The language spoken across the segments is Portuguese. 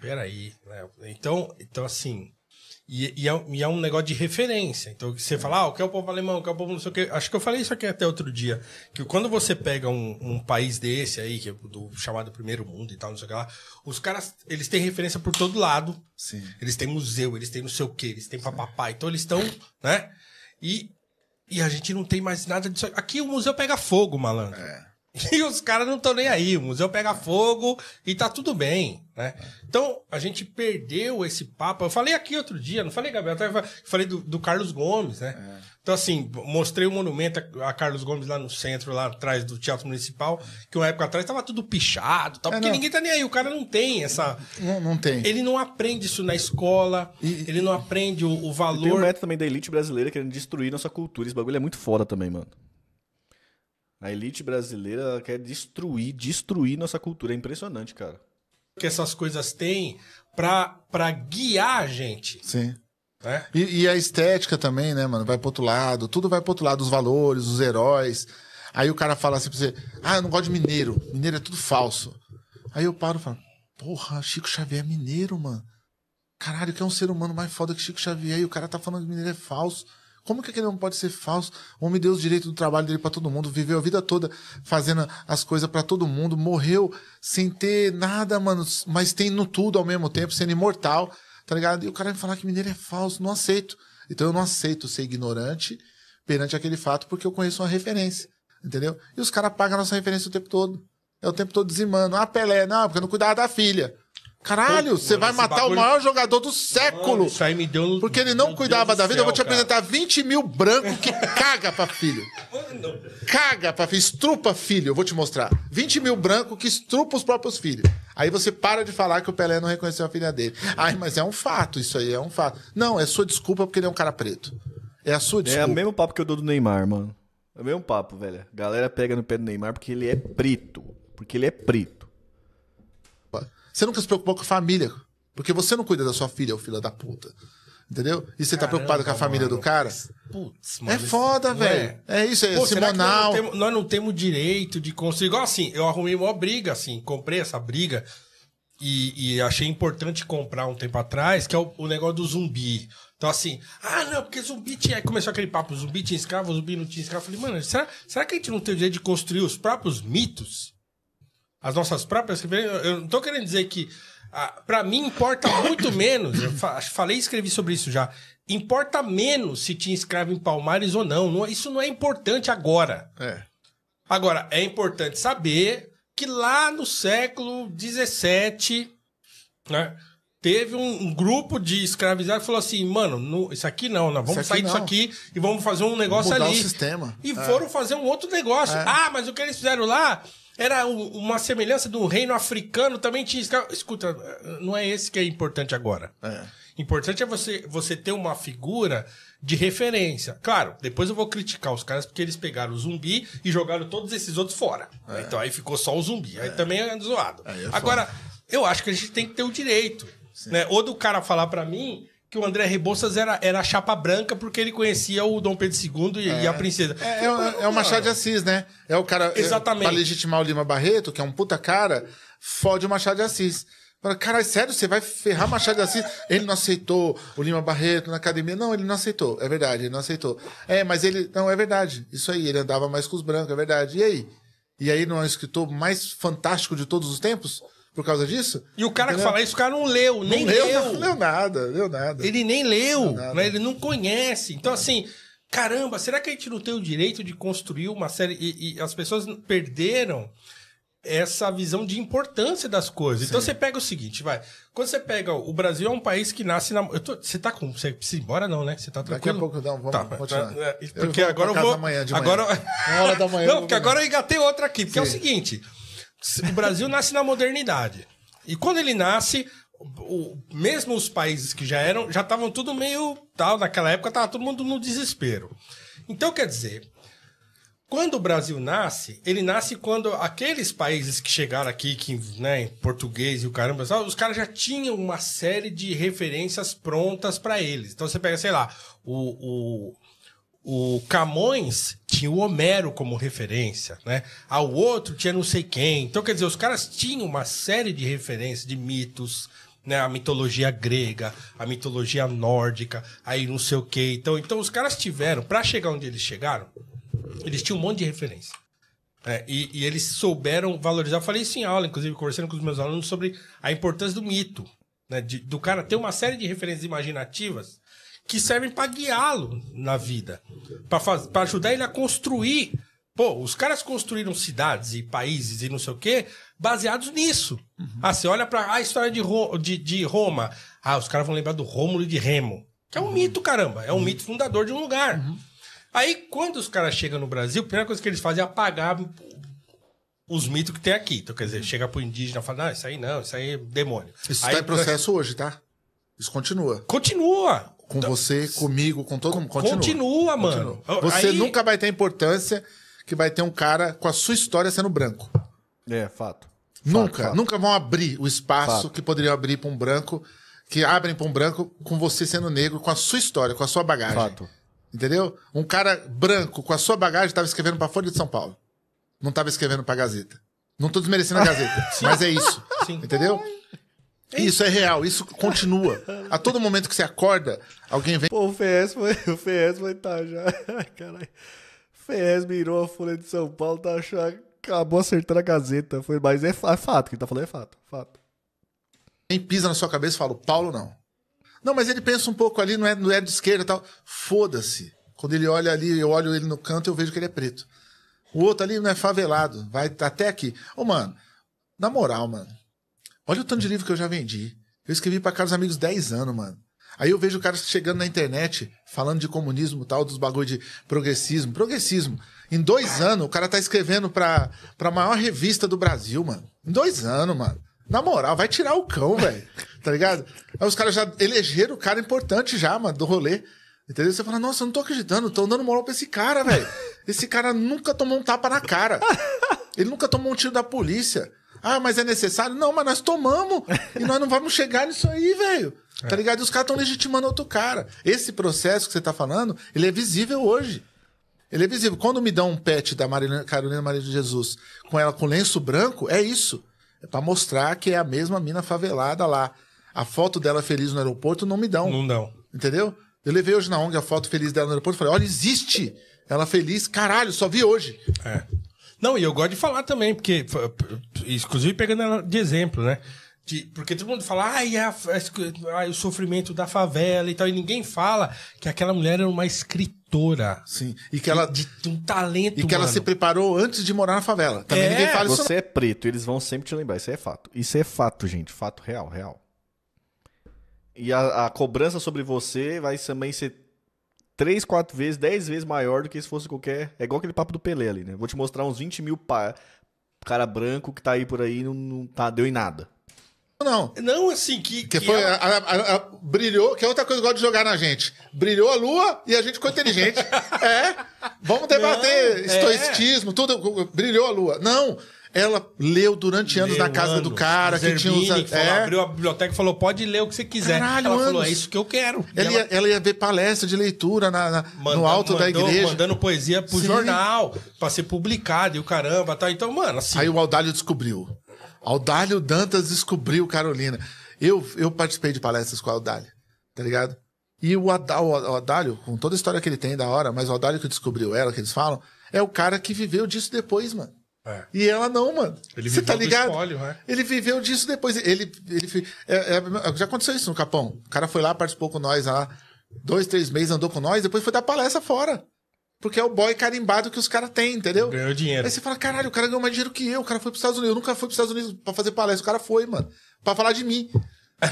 peraí, né? Então, então assim, e, e, é, e, é, um negócio de referência. Então, você fala, ah, o que é o povo alemão, o que é o povo não sei o quê. Acho que eu falei isso aqui até outro dia. Que quando você pega um, um país desse aí, que é do chamado primeiro mundo e tal, não sei o que lá, os caras, eles têm referência por todo lado. Sim. Eles têm museu, eles têm não sei o quê, eles têm papapá. Então, eles estão, né? E, e a gente não tem mais nada disso. Aqui o museu pega fogo, malandro. É. E os caras não estão nem aí. O museu pega fogo e tá tudo bem, né? Então, a gente perdeu esse papo. Eu falei aqui outro dia, não falei, Gabriel? Eu falei do, do Carlos Gomes, né? É. Então, assim, mostrei o um monumento a, Carlos Gomes lá no centro, lá atrás do Teatro Municipal, que uma época atrás estava tudo pichado, tal, é, porque não. ninguém tá nem aí. O cara não tem essa. Não, não tem. Ele não aprende isso na escola, e, ele não aprende o, o valor. Tem um método também da elite brasileira querendo destruir nossa cultura. Esse bagulho é muito foda também, mano. A elite brasileira quer destruir, destruir nossa cultura. É impressionante, cara. Que essas coisas têm para guiar a gente. Sim. É. E, e, a estética também, né, mano? Vai pro outro lado, tudo vai pro outro lado, os valores, os heróis. Aí o cara fala assim pra você: ah, eu não gosto de mineiro, mineiro é tudo falso. Aí eu paro e falo: porra, Chico Xavier é mineiro, mano. Caralho, que é um ser humano mais foda que Chico Xavier e o cara tá falando que mineiro é falso. Como que aquele homem pode ser falso? O homem deu os direitos do trabalho dele para todo mundo, viveu a vida toda fazendo as coisas para todo mundo, morreu sem ter nada, mano, mas tendo tudo ao mesmo tempo, sendo imortal, tá ligado? E o cara me falar que mineiro é falso, não aceito. Então eu não aceito ser ignorante perante aquele fato porque eu conheço uma referência, entendeu? E os caras pagam a nossa referência o tempo todo. É o tempo todo dizimando. Ah, Pelé, não, porque não cuidava da filha. Caralho, você vai matar bagulho... o maior jogador do século. Mano, isso aí me deu. Porque ele não Meu cuidava da vida. Céu, eu vou te apresentar 20 mil brancos que caga pra filho. Caga pra filho, estrupa filho. Eu vou te mostrar. 20 mil brancos que estrupa os próprios filhos. Aí você para de falar que o Pelé não reconheceu a filha dele. Ai, mas é um fato, isso aí é um fato. Não, é sua desculpa porque ele é um cara preto. É a sua desculpa. É o mesmo papo que eu dou do Neymar, mano. É o mesmo papo, velho. galera pega no pé do Neymar porque ele é preto. Porque ele é preto. Você nunca se preocupou com a família. Porque você não cuida da sua filha, ô filha da puta. Entendeu? E você tá Caramba, tá preocupado com a família mano. do cara? Putz, é mano. É foda, velho. É. é. isso, é Pô, semanal. Nós não, temos, direito de construir? Igual assim, eu arrumei uma briga, assim, comprei essa briga e, e achei importante comprar um tempo atrás, que é o, o, negócio do zumbi. Então, assim, ah, não, porque zumbi tinha. Começou aquele papo, zumbi tinha escravo, zumbi não tinha escravo. Eu falei, mano, será, será que a gente não tem o direito de construir os próprios mitos? as nossas próprias referências. Eu não tô querendo dizer que. Ah, para mim importa muito menos. Eu fa falei e escrevi sobre isso já. Importa menos se tinha escravo em Palmares ou não. não isso não é importante agora. É. Agora, é importante saber que lá no século XVII, né, teve um, um, grupo de escravizados que falou assim, mano, no, isso aqui não, vamos sair disso aqui e vamos fazer um negócio Mudar ali. O sistema. E é. foram fazer um outro negócio. É. Ah, mas o que eles fizeram lá era uma semelhança do reino africano, também tinha Escuta, não é esse que é importante agora. É. Importante é você, você ter uma figura de referência. Claro, depois eu vou criticar os caras porque eles pegaram o zumbi e jogaram todos esses outros fora. É. Então aí ficou só o zumbi. É. Aí também é zoado. Aí é agora, eu acho que a gente tem que ter o direito. Né? Ou do cara falar para mim que o André Rebouças era, era a chapa branca porque ele conhecia o Dom Pedro II e, é, e a é. princesa. É, é, é o Machado de Assis, né? É o cara. É, Exatamente. É, pra legitimar o Lima Barreto, que é um puta cara, fode o Machado de Assis. Fala, caralho, sério, você vai ferrar Machado de Assis? Ele não aceitou o Lima Barreto na academia. Não, ele não aceitou. É verdade, ele não aceitou. É, mas ele. Não, é verdade. Isso aí, ele andava mais com os brancos, é verdade. E aí? E aí não é o escritor mais fantástico de todos os tempos? por causa disso. E o cara entendeu? que fala isso, o cara não leu, nem leu. Leu, não leu nada, leu nada. Ele nem leu, né? ele não conhece. Então, assim, caramba, será que a gente não tem o direito de construir uma série? E, e as pessoas perderam essa visão de importância das coisas. Então, Sim. Então você pega o seguinte, vai. Quando você pega o Brasil é um país que nasce na. Eu tô, você tá com. Você precisa ir embora, não, né? Você tá tranquilo. Daqui a pouco não, vamos tá, continuar. Tá, é, porque eu agora eu vou. Amanhã de agora... manhã. hora da manhã. Não, porque agora eu engatei outra aqui. Porque Sim. é o seguinte o Brasil nasce na modernidade. E quando ele nasce, o, mesmo os países que já eram, já estavam tudo meio tal, naquela época estava todo mundo no desespero. Então, quer dizer, quando o Brasil nasce, ele nasce quando aqueles países que chegaram aqui, que, né, em português e o caramba, os caras já tinham uma série de referências prontas para eles. Então você pega, sei lá, o, o o Camões tinha o Homero como referência, né? Ao outro tinha não sei quem. Então, quer dizer, os caras tinham uma série de referências, de mitos, né? A mitologia grega, a mitologia nórdica, aí não sei o quê. Então, então os caras tiveram, para chegar onde eles chegaram, eles tinham um monte de referência. É, e, e, eles souberam valorizar. Eu falei isso em aula, inclusive, conversando com os meus alunos sobre a importância do mito, né? De, do cara ter uma série de referências imaginativas que servem para guiá-lo na vida, para ajudar ele a construir. Pô, os caras construíram cidades e países e não sei o quê baseados nisso. Uhum. Ah, você olha para a história de, Ro, de, de, Roma. Ah, os caras vão lembrar do Rômulo e de Remo. Que é um uhum. mito, caramba. É um uhum. mito fundador de um lugar. Uhum. Aí, quando os caras chegam no Brasil, a primeira coisa que eles fazem é apagar os mitos que tem aqui. Então, quer dizer, chega para o indígena e fala, não, isso aí não, isso aí é demônio. Isso está em processo hoje, tá? Isso continua. Continua com então, você, comigo, com todo mundo. Continua, continua mano. Continua. Você Aí... nunca vai ter a importância que vai ter um cara com a sua história sendo branco. É, fato. Nunca, fato, nunca vão abrir o espaço fato. que poderiam abrir para um branco, que abrem para um branco com você sendo negro, com a sua história, com a sua bagagem. Fato. Entendeu? Um cara branco com a sua bagagem estava escrevendo para Folha de São Paulo. Não estava escrevendo para Gazeta. Não tô desmerecendo a Gazeta, mas é isso. Sim. Entendeu? É isso é real, isso continua. A todo momento que você acorda, alguém vem. Pô, o Ferrez vai, o Ferrez foi tá já. Caralho. mirou a Folha de São Paulo, tá achando, acabou acertando a gazeta. Foi, mas é, é fato, quem tá falando é fato. fato. Quem pisa na sua cabeça fala, o Paulo não. Não, mas ele pensa um pouco ali, não é, não é de esquerda e tal. Foda-se. Quando ele olha ali, eu olho ele no canto eu vejo que ele é preto. O outro ali não é favelado, vai tá até aqui. Ô, mano, na moral, mano. Olha o tanto de livro que eu já vendi. Eu escrevi para caros amigos 10 anos, mano. Aí eu vejo o cara chegando na internet falando de comunismo tal, dos bagulho de progressismo. Progressismo. Em dois anos, o cara tá escrevendo pra, pra maior revista do Brasil, mano. Em dois anos, mano. Na moral, vai tirar o cão, velho. Tá ligado? Aí os caras já elegeram o cara importante já, mano, do rolê. Entendeu? Você fala, nossa, eu não tô acreditando, tô dando moral pra esse cara, velho. Esse cara nunca tomou um tapa na cara. Ele nunca tomou um tiro da polícia. Ah, mas é necessário? Não, mas nós tomamos e nós não vamos chegar nisso aí, velho. É. Tá ligado? E os caras estão legitimando outro cara. Esse processo que você tá falando, ele é visível hoje. Ele é visível. Quando me dão um pet da Marilena, Carolina Maria de Jesus com ela com lenço branco, é isso. É pra mostrar que é a mesma mina favelada lá. A foto dela feliz no aeroporto não me dão. Não dão. Entendeu? Eu levei hoje na ONG a foto feliz dela no aeroporto e falei: olha, existe! Ela feliz, caralho, só vi hoje. É. Não, e eu gosto de falar também, porque, inclusive pegando ela de exemplo, né? De, porque todo mundo fala, ai, é a, é a, o sofrimento da favela e tal, e ninguém fala que aquela mulher era uma escritora. Sim. E que ela. De, de um talento. E que mano. ela se preparou antes de morar na favela. Também é. ninguém fala Você isso. Você é preto, eles vão sempre te lembrar. Isso é fato. Isso é fato, gente. Fato real, real. E a, a cobrança sobre você vai também ser três, quatro vezes, dez vezes maior do que se fosse qualquer. É igual aquele papo do Pelé ali, né? Vou te mostrar uns 20 mil pa... cara branco que tá aí por aí não, não tá, deu em nada. Não. Não, assim, que. Que, que foi. Ela... É a, a, a, brilhou, que é outra coisa que gosto de jogar na gente. Brilhou a lua e a gente ficou inteligente. é. Vamos debater não, é. estoicismo, é. tudo. Brilhou a lua. Não. Não. Ela leu durante anos leu na casa anos. do cara, que tinha uns... que falou, é. abriu a biblioteca e falou: pode ler o que você quiser. Caralho, ela anos. falou: é isso que eu quero. Ela, ela... Ia, ela ia, ver palestra de leitura na, na mandando, no alto mandou, da igreja. Mandando poesia pro Sim. jornal, pra ser publicado e o caramba tá Então, mano, assim. Aí o Aldalho descobriu. Aldalho Dantas descobriu Carolina. Eu, eu participei de palestras com o Aldalho, tá ligado? E o Adálio, com toda a história que ele tem da hora, mas o Adálio que descobriu ela, que eles falam, é o cara que viveu disso depois, mano. É. E ela não, mano. Ele Você tá ligado? Espólio, né? Ele viveu disso depois. Ele, ele, é, é, já aconteceu isso no Capão. O cara foi lá, participou com nós lá, dois, três meses, andou com nós, depois foi dar palestra fora. Porque é o boy carimbado que os caras têm, entendeu? Ganhou dinheiro. Aí você fala, caralho, o cara ganhou mais dinheiro que eu. O cara foi pros Estados Unidos. Eu nunca fui pros Estados Unidos pra fazer palestra. O cara foi, mano. Pra falar de mim.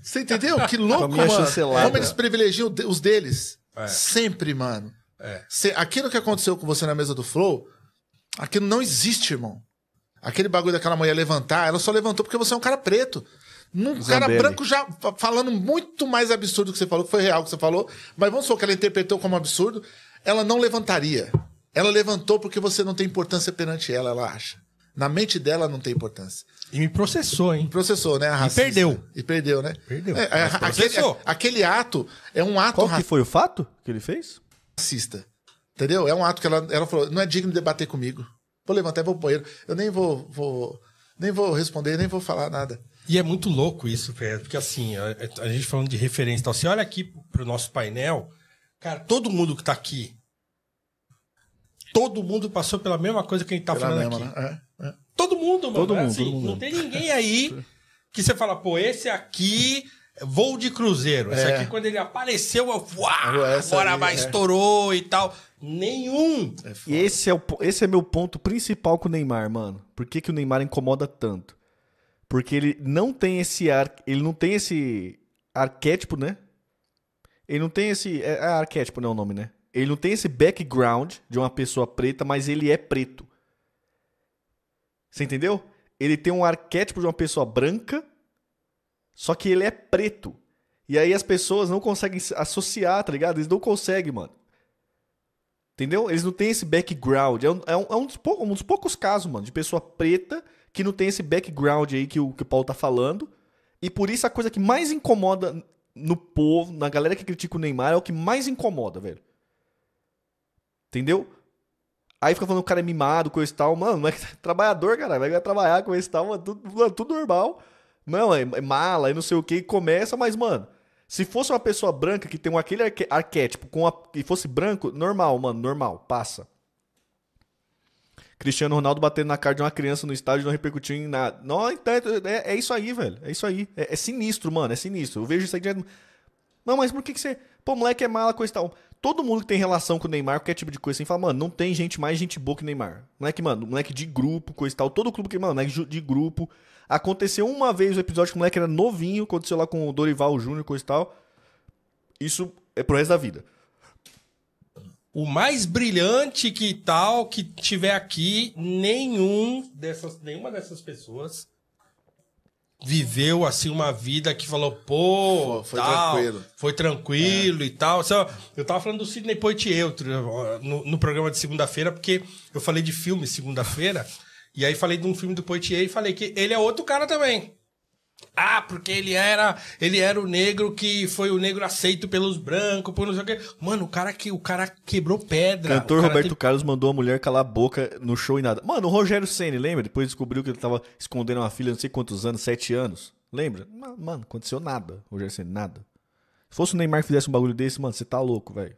você entendeu? Que louco, mano. Chancelada. Como eles privilegiam os deles. É. Sempre, mano. É. aquilo que aconteceu com você na mesa do Flow Aquilo não existe, irmão. Aquele bagulho daquela mulher levantar, ela só levantou porque você é um cara preto. Um cara branco já falando muito mais absurdo que você falou, que foi real que você falou, mas vamos supor que ela interpretou como absurdo, ela não levantaria. Ela levantou porque você não tem importância perante ela, ela acha. Na mente dela não tem importância. E me processou, hein? Processou, né? e perdeu. E perdeu, né? Perdeu. É, aquele, aquele, ato é um ato. Qual que foi o fato que ele fez? Racista. Entendeu? É um ato que ela, ela falou, não é digno de debater comigo. Vou levantar e vou pro banheiro. Eu nem vou, vou, nem vou responder, nem vou falar nada. E é muito louco isso, Pedro, porque assim, a, a gente falando de referência e tal, você olha aqui pro nosso painel, cara, todo mundo que tá aqui, todo mundo passou pela mesma coisa que a gente tá pela falando mesma, aqui. Né? É, é. Todo mundo, mano. Todo, mundo, é assim, todo mundo. Não tem ninguém aí que você fala, pô, esse aqui Voo de cruzeiro. Essa é. aqui, quando ele apareceu, eu. fui, ah, agora aí, vai, é. estourou e tal. Nenhum. É e esse é, o, esse é meu ponto principal com o Neymar, mano. Por que, que o Neymar incomoda tanto? Porque ele não tem esse ar, ele não tem esse arquétipo, né? Ele não tem esse. É, é arquétipo, não é o nome, né? Ele não tem esse background de uma pessoa preta, mas ele é preto. Você entendeu? Ele tem um arquétipo de uma pessoa branca só que ele é preto. E aí as pessoas não conseguem associar, tá ligado? Eles não conseguem, mano. Entendeu? Eles não têm esse background. É um, é um, é um, dos, poucos, um dos, poucos, casos, mano, de pessoa preta que não tem esse background aí que o, que o Paulo tá falando. E por isso a coisa que mais incomoda no povo, na galera que critica o Neymar, é o que mais incomoda, velho. Entendeu? Aí fica falando que o cara é mimado, coisa e tal. Mano, mas trabalhador, cara, vai trabalhar com esse tal, mano, tudo, mano, tudo normal. Não, é, é mala, é não sei o que, e começa, mas, mano, se fosse uma pessoa branca que tem aquele arquétipo com a, e fosse branco, normal, mano, normal, passa. Cristiano Ronaldo batendo na cara de uma criança no estádio não repercutiu em nada. Não, então, é, é, é isso aí, velho. É isso aí. É, é, sinistro, mano. É sinistro. Eu vejo isso aí de... Não, mas por que, que você. Pô, moleque é mala, coisa e tal. Todo mundo que tem relação com o Neymar, qualquer tipo de coisa, assim, fala, mano, não tem gente mais gente boa que Neymar. Moleque, mano, moleque de grupo, coisa e tal. Todo clube que, mano, moleque de grupo. Aconteceu uma vez o episódio que o moleque era novinho, aconteceu lá com o Dorival Júnior, coisa e tal. Isso é pro resto da vida. O mais brilhante que tal que tiver aqui, nenhum dessas, nenhuma dessas pessoas viveu assim uma vida que falou, pô, foi, foi tal, tranquilo. Foi tranquilo é. e tal. Eu tava falando do Sidney Poitier no, no programa de segunda-feira, porque eu falei de filme segunda-feira. E aí falei de um filme do Poitier e falei que ele é outro cara também. Ah, porque ele era, ele era o negro que foi o negro aceito pelos brancos, por não sei o quê. Mano, o cara que o cara quebrou pedra. Cantor cara Roberto teve... Carlos mandou a mulher calar a boca no show e nada. Mano, o Rogério Ceni, lembra? Depois descobriu que ele tava escondendo uma filha, não sei quantos anos, sete anos. Lembra? Mano, aconteceu nada, Rogério Ceni, nada. Se fosse o Neymar que fizesse um bagulho desse, mano, você tá louco, velho.